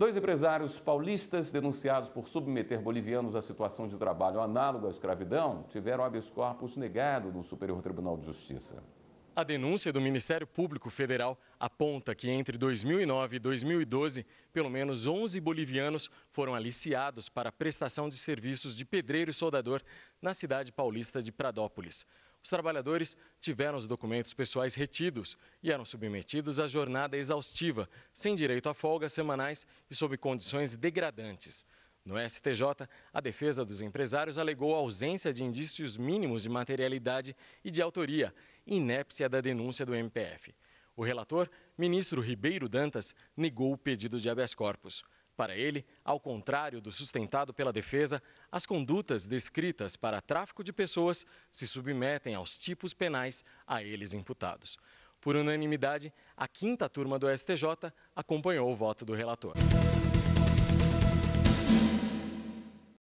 Dois empresários paulistas denunciados por submeter bolivianos à situação de trabalho análoga à escravidão tiveram habeas corpus negado no Superior Tribunal de Justiça. A denúncia do Ministério Público Federal aponta que entre 2009 e 2012, pelo menos 11 bolivianos foram aliciados para a prestação de serviços de pedreiro e soldador na cidade paulista de Pradópolis. Os trabalhadores tiveram os documentos pessoais retidos e eram submetidos à jornada exaustiva, sem direito a folgas semanais e sob condições degradantes. No STJ, a defesa dos empresários alegou a ausência de indícios mínimos de materialidade e de autoria inépcia da denúncia do MPF. O relator, ministro Ribeiro Dantas, negou o pedido de habeas corpus. Para ele, ao contrário do sustentado pela defesa, as condutas descritas para tráfico de pessoas se submetem aos tipos penais a eles imputados. Por unanimidade, a quinta turma do STJ acompanhou o voto do relator.